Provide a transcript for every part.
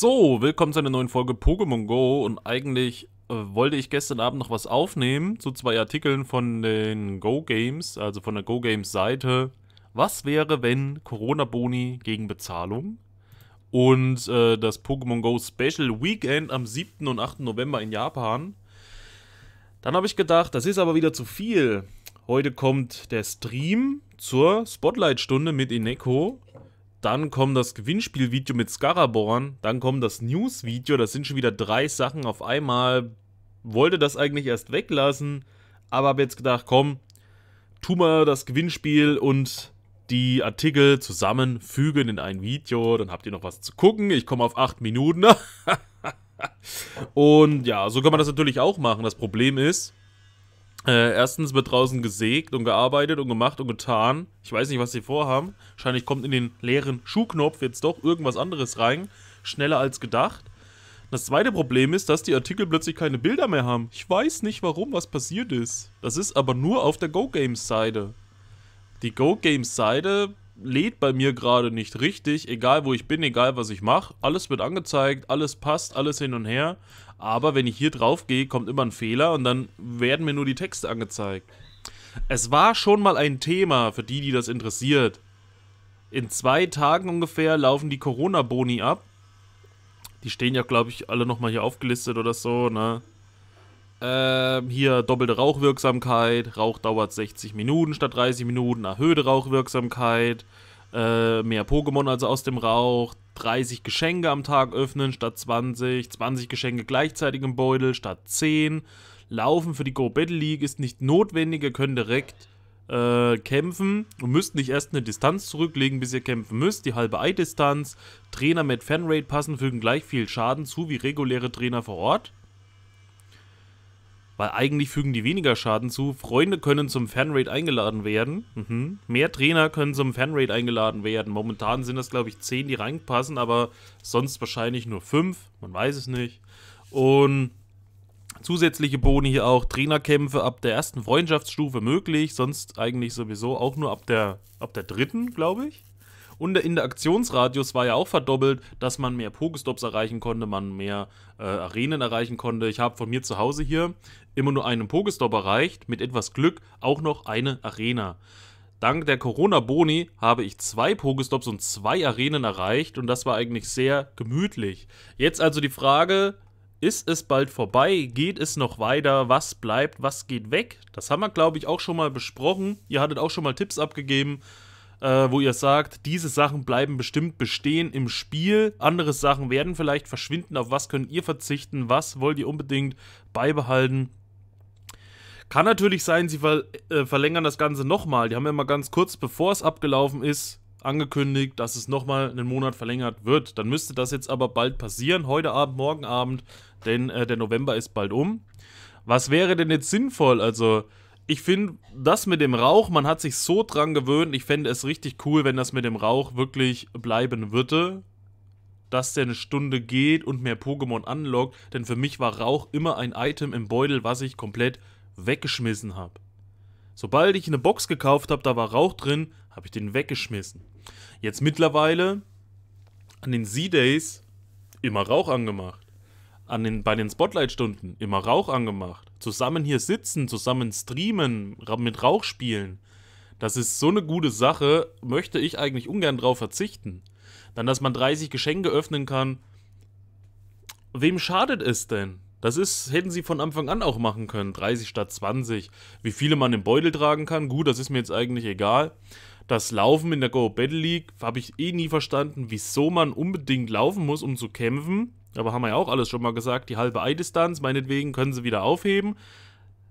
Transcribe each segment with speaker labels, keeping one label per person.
Speaker 1: So, willkommen zu einer neuen Folge Pokémon Go und eigentlich äh, wollte ich gestern Abend noch was aufnehmen zu zwei Artikeln von den Go Games, also von der Go Games Seite. Was wäre, wenn Corona-Boni gegen Bezahlung? Und äh, das Pokémon Go Special Weekend am 7. und 8. November in Japan. Dann habe ich gedacht, das ist aber wieder zu viel. Heute kommt der Stream zur Spotlight-Stunde mit Ineko dann kommt das Gewinnspielvideo mit Scaraborn. Dann kommt das News-Video. Das sind schon wieder drei Sachen auf einmal. Wollte das eigentlich erst weglassen, aber habe jetzt gedacht, komm, tu mal das Gewinnspiel und die Artikel zusammenfügen in ein Video. Dann habt ihr noch was zu gucken. Ich komme auf acht Minuten. und ja, so kann man das natürlich auch machen. Das Problem ist, äh, erstens wird draußen gesägt und gearbeitet und gemacht und getan. Ich weiß nicht, was sie vorhaben. Wahrscheinlich kommt in den leeren Schuhknopf jetzt doch irgendwas anderes rein. Schneller als gedacht. Das zweite Problem ist, dass die Artikel plötzlich keine Bilder mehr haben. Ich weiß nicht warum, was passiert ist. Das ist aber nur auf der Go Games Seite. Die Go Games Seite lädt bei mir gerade nicht richtig, egal wo ich bin, egal was ich mache. Alles wird angezeigt, alles passt, alles hin und her. Aber wenn ich hier drauf gehe, kommt immer ein Fehler und dann werden mir nur die Texte angezeigt. Es war schon mal ein Thema für die, die das interessiert. In zwei Tagen ungefähr laufen die Corona-Boni ab. Die stehen ja, glaube ich, alle nochmal hier aufgelistet oder so, ne? Ähm, hier doppelte Rauchwirksamkeit, Rauch dauert 60 Minuten statt 30 Minuten, erhöhte Rauchwirksamkeit, äh, mehr Pokémon also aus dem Rauch, 30 Geschenke am Tag öffnen statt 20, 20 Geschenke gleichzeitig im Beutel statt 10, Laufen für die Go Battle League ist nicht notwendig, ihr könnt direkt äh, kämpfen und müsst nicht erst eine Distanz zurücklegen, bis ihr kämpfen müsst, die halbe Eidistanz, Trainer mit Fanrate passen fügen gleich viel Schaden zu wie reguläre Trainer vor Ort weil eigentlich fügen die weniger Schaden zu. Freunde können zum Fanrate eingeladen werden. Mhm. Mehr Trainer können zum Fanrate eingeladen werden. Momentan sind das, glaube ich, 10, die reinpassen, aber sonst wahrscheinlich nur 5. Man weiß es nicht. Und zusätzliche Boni hier auch. Trainerkämpfe ab der ersten Freundschaftsstufe möglich. Sonst eigentlich sowieso auch nur ab der, ab der dritten, glaube ich. Und der Interaktionsradius war ja auch verdoppelt, dass man mehr Pokestops erreichen konnte, man mehr äh, Arenen erreichen konnte. Ich habe von mir zu Hause hier immer nur einen Pokestop erreicht, mit etwas Glück auch noch eine Arena. Dank der Corona-Boni habe ich zwei Pokestops und zwei Arenen erreicht und das war eigentlich sehr gemütlich. Jetzt also die Frage, ist es bald vorbei? Geht es noch weiter? Was bleibt? Was geht weg? Das haben wir, glaube ich, auch schon mal besprochen. Ihr hattet auch schon mal Tipps abgegeben äh, wo ihr sagt, diese Sachen bleiben bestimmt bestehen im Spiel, andere Sachen werden vielleicht verschwinden, auf was könnt ihr verzichten, was wollt ihr unbedingt beibehalten. Kann natürlich sein, sie ver äh, verlängern das Ganze nochmal. Die haben ja mal ganz kurz, bevor es abgelaufen ist, angekündigt, dass es nochmal einen Monat verlängert wird. Dann müsste das jetzt aber bald passieren, heute Abend, morgen Abend, denn äh, der November ist bald um. Was wäre denn jetzt sinnvoll? Also ich finde das mit dem Rauch, man hat sich so dran gewöhnt, ich fände es richtig cool, wenn das mit dem Rauch wirklich bleiben würde. Dass der eine Stunde geht und mehr Pokémon anlockt, denn für mich war Rauch immer ein Item im Beutel, was ich komplett weggeschmissen habe. Sobald ich eine Box gekauft habe, da war Rauch drin, habe ich den weggeschmissen. Jetzt mittlerweile an den Z-Days immer Rauch angemacht. An den, bei den Spotlight-Stunden immer Rauch angemacht zusammen hier sitzen, zusammen streamen, mit Rauch spielen, das ist so eine gute Sache, möchte ich eigentlich ungern drauf verzichten. Dann, dass man 30 Geschenke öffnen kann. Wem schadet es denn? Das ist, hätten sie von Anfang an auch machen können. 30 statt 20. Wie viele man im Beutel tragen kann, gut, das ist mir jetzt eigentlich egal. Das Laufen in der Go Battle League habe ich eh nie verstanden, wieso man unbedingt laufen muss, um zu kämpfen. Aber haben wir ja auch alles schon mal gesagt, die halbe Eidistanz, meinetwegen können sie wieder aufheben.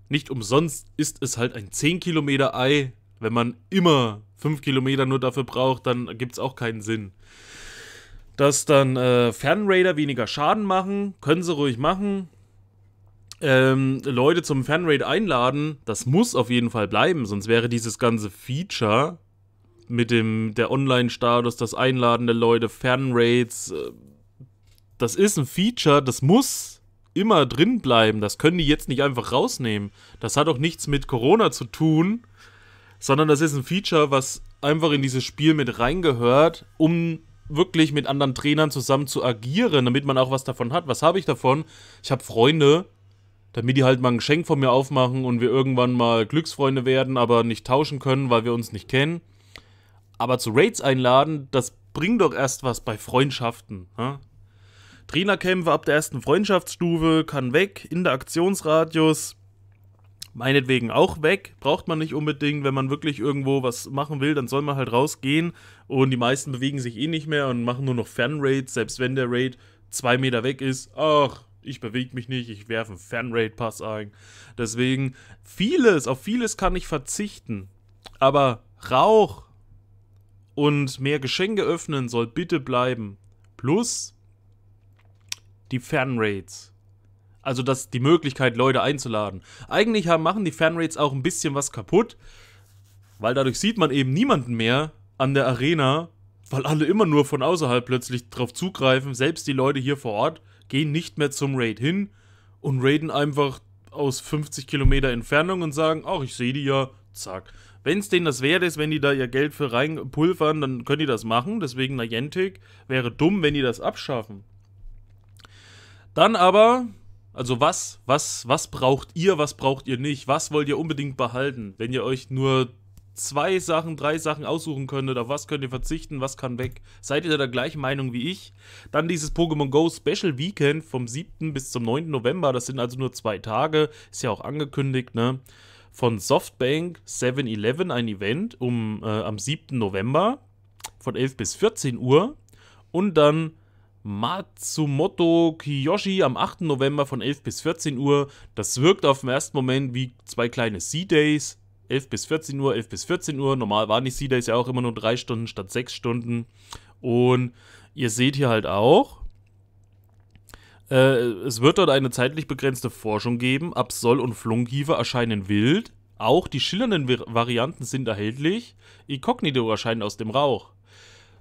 Speaker 1: Nicht umsonst ist es halt ein 10 Kilometer Ei. Wenn man immer 5 Kilometer nur dafür braucht, dann gibt es auch keinen Sinn. Dass dann äh, Fernraider weniger Schaden machen, können sie ruhig machen. Ähm, Leute zum Fernraid einladen, das muss auf jeden Fall bleiben, sonst wäre dieses ganze Feature mit dem der Online-Status, das Einladen der Leute, Fernraids... äh, das ist ein Feature, das muss immer drin bleiben. Das können die jetzt nicht einfach rausnehmen. Das hat auch nichts mit Corona zu tun, sondern das ist ein Feature, was einfach in dieses Spiel mit reingehört, um wirklich mit anderen Trainern zusammen zu agieren, damit man auch was davon hat. Was habe ich davon? Ich habe Freunde, damit die halt mal ein Geschenk von mir aufmachen und wir irgendwann mal Glücksfreunde werden, aber nicht tauschen können, weil wir uns nicht kennen. Aber zu Raids einladen, das bringt doch erst was bei Freundschaften. Ne? Trainerkämpfe ab der ersten Freundschaftsstufe, kann weg, Interaktionsradius, meinetwegen auch weg. Braucht man nicht unbedingt, wenn man wirklich irgendwo was machen will, dann soll man halt rausgehen. Und die meisten bewegen sich eh nicht mehr und machen nur noch Fernraids, selbst wenn der Raid zwei Meter weg ist. Ach, ich bewege mich nicht, ich werfe einen Fernraid-Pass ein. Deswegen, vieles, auf vieles kann ich verzichten. Aber Rauch und mehr Geschenke öffnen soll bitte bleiben. Plus, die Fanraids. Also das, die Möglichkeit, Leute einzuladen. Eigentlich haben, machen die Fanraids auch ein bisschen was kaputt, weil dadurch sieht man eben niemanden mehr an der Arena, weil alle immer nur von außerhalb plötzlich drauf zugreifen. Selbst die Leute hier vor Ort gehen nicht mehr zum Raid hin und raiden einfach aus 50 Kilometer Entfernung und sagen, ach, ich sehe die ja, zack. Wenn es denen das wert ist, wenn die da ihr Geld für reinpulvern, dann können die das machen. Deswegen Niantic wäre dumm, wenn die das abschaffen. Dann aber, also was, was, was braucht ihr, was braucht ihr nicht? Was wollt ihr unbedingt behalten, wenn ihr euch nur zwei Sachen, drei Sachen aussuchen könntet, auf was könnt ihr verzichten, was kann weg. Seid ihr der gleichen Meinung wie ich? Dann dieses Pokémon Go Special Weekend vom 7. bis zum 9. November, das sind also nur zwei Tage, ist ja auch angekündigt, ne? Von Softbank 7-Eleven ein Event um, äh, am 7. November von 11 bis 14 Uhr und dann Matsumoto Kiyoshi am 8. November von 11 bis 14 Uhr. Das wirkt auf den ersten Moment wie zwei kleine sea days 11 bis 14 Uhr, 11 bis 14 Uhr. Normal waren die sea days ja auch immer nur 3 Stunden statt 6 Stunden. Und ihr seht hier halt auch, äh, es wird dort eine zeitlich begrenzte Forschung geben. Absol und Flunkiefer erscheinen wild. Auch die schillernden Varianten sind erhältlich. Incognito erscheint aus dem Rauch.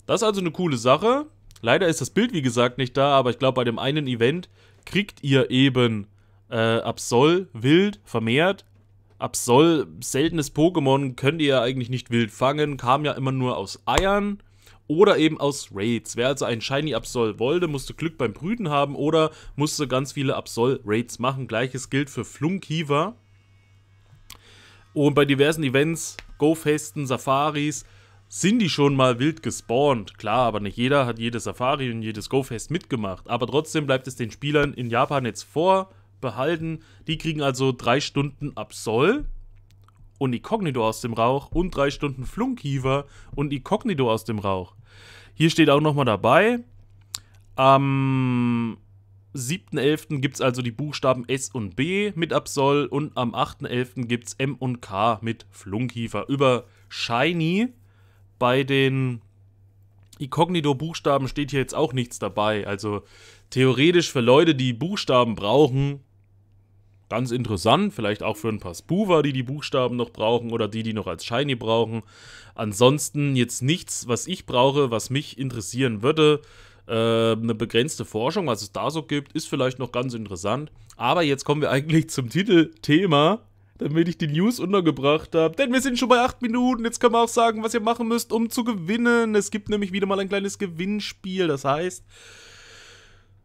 Speaker 1: Das ist also eine coole Sache. Leider ist das Bild, wie gesagt, nicht da, aber ich glaube, bei dem einen Event kriegt ihr eben äh, Absol wild vermehrt. Absol, seltenes Pokémon, könnt ihr ja eigentlich nicht wild fangen, kam ja immer nur aus Eiern oder eben aus Raids. Wer also einen Shiny Absol wollte, musste Glück beim Brüten haben oder musste ganz viele Absol-Raids machen. Gleiches gilt für Flunkiva. Und bei diversen Events, Go-Festen, Safaris, sind die schon mal wild gespawnt. Klar, aber nicht jeder hat jede Safari und jedes Go-Fest mitgemacht. Aber trotzdem bleibt es den Spielern in Japan jetzt vorbehalten. Die kriegen also drei Stunden Absol und Incognito aus dem Rauch und drei Stunden Flunkiefer und Incognito aus dem Rauch. Hier steht auch nochmal dabei, am 7.11. gibt es also die Buchstaben S und B mit Absol und am 8.11. gibt es M und K mit Flunkiefer. Über Shiny bei den incognito buchstaben steht hier jetzt auch nichts dabei. Also theoretisch für Leute, die Buchstaben brauchen, ganz interessant. Vielleicht auch für ein paar Spoover, die die Buchstaben noch brauchen oder die, die noch als Shiny brauchen. Ansonsten jetzt nichts, was ich brauche, was mich interessieren würde. Ähm, eine begrenzte Forschung, was es da so gibt, ist vielleicht noch ganz interessant. Aber jetzt kommen wir eigentlich zum Titelthema damit ich die News untergebracht habe. Denn wir sind schon bei 8 Minuten. Jetzt können wir auch sagen, was ihr machen müsst, um zu gewinnen. Es gibt nämlich wieder mal ein kleines Gewinnspiel. Das heißt,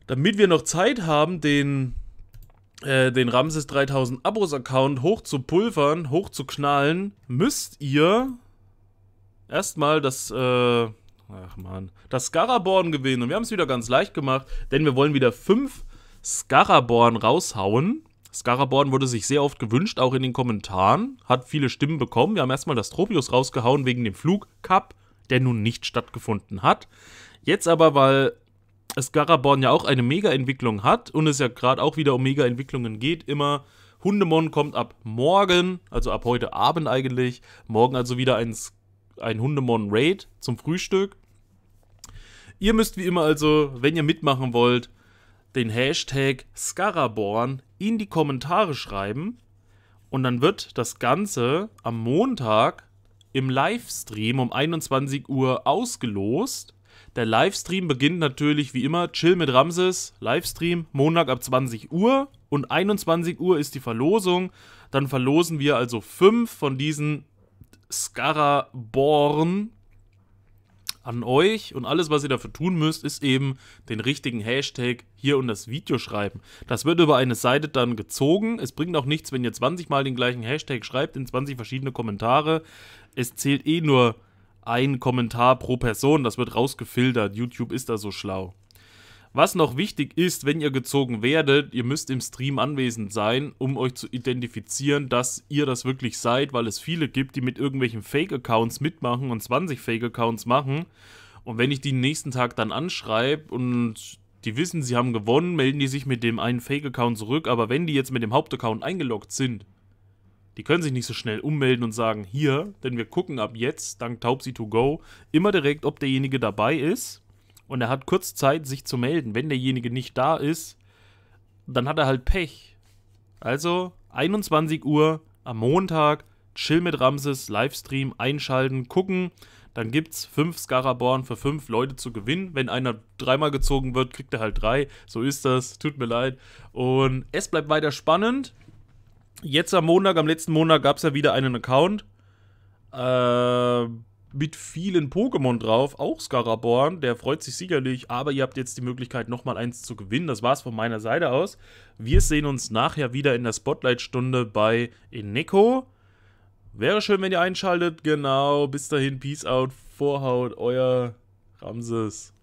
Speaker 1: damit wir noch Zeit haben, den, äh, den Ramses 3000 Abos-Account hoch zu pulvern, hoch zu knallen, müsst ihr erstmal das... Äh, ach man, das Scaraborn gewinnen. Und wir haben es wieder ganz leicht gemacht, denn wir wollen wieder 5 Scaraborn raushauen. Scaraborn wurde sich sehr oft gewünscht, auch in den Kommentaren, hat viele Stimmen bekommen. Wir haben erstmal das Tropius rausgehauen wegen dem Flugcup, der nun nicht stattgefunden hat. Jetzt aber, weil Scaraborn ja auch eine Mega-Entwicklung hat und es ja gerade auch wieder um Mega-Entwicklungen geht, immer Hundemon kommt ab morgen, also ab heute Abend eigentlich, morgen also wieder ein, ein Hundemon-Raid zum Frühstück. Ihr müsst wie immer also, wenn ihr mitmachen wollt, den Hashtag Scaraborn in die Kommentare schreiben. Und dann wird das Ganze am Montag im Livestream um 21 Uhr ausgelost. Der Livestream beginnt natürlich wie immer Chill mit Ramses, Livestream Montag ab 20 Uhr und 21 Uhr ist die Verlosung. Dann verlosen wir also fünf von diesen Scaraborn an euch und alles, was ihr dafür tun müsst, ist eben den richtigen Hashtag hier und das Video schreiben. Das wird über eine Seite dann gezogen. Es bringt auch nichts, wenn ihr 20 Mal den gleichen Hashtag schreibt in 20 verschiedene Kommentare. Es zählt eh nur ein Kommentar pro Person. Das wird rausgefiltert. YouTube ist da so schlau. Was noch wichtig ist, wenn ihr gezogen werdet, ihr müsst im Stream anwesend sein, um euch zu identifizieren, dass ihr das wirklich seid, weil es viele gibt, die mit irgendwelchen Fake-Accounts mitmachen und 20 Fake-Accounts machen. Und wenn ich die nächsten Tag dann anschreibe und die wissen, sie haben gewonnen, melden die sich mit dem einen Fake-Account zurück, aber wenn die jetzt mit dem Hauptaccount eingeloggt sind, die können sich nicht so schnell ummelden und sagen, hier, denn wir gucken ab jetzt, dank Taubsi2Go, immer direkt, ob derjenige dabei ist und er hat kurz Zeit, sich zu melden. Wenn derjenige nicht da ist, dann hat er halt Pech. Also 21 Uhr am Montag, Chill mit Ramses, Livestream einschalten, gucken. Dann gibt es fünf Scaraborn für fünf Leute zu gewinnen. Wenn einer dreimal gezogen wird, kriegt er halt drei. So ist das. Tut mir leid. Und es bleibt weiter spannend. Jetzt am Montag, am letzten Montag gab es ja wieder einen Account. Äh, mit vielen Pokémon drauf, auch Scaraborn, der freut sich sicherlich, aber ihr habt jetzt die Möglichkeit, nochmal eins zu gewinnen. Das war's von meiner Seite aus. Wir sehen uns nachher wieder in der Spotlight-Stunde bei Eneco. Wäre schön, wenn ihr einschaltet. Genau, bis dahin, Peace out, Vorhaut, euer Ramses.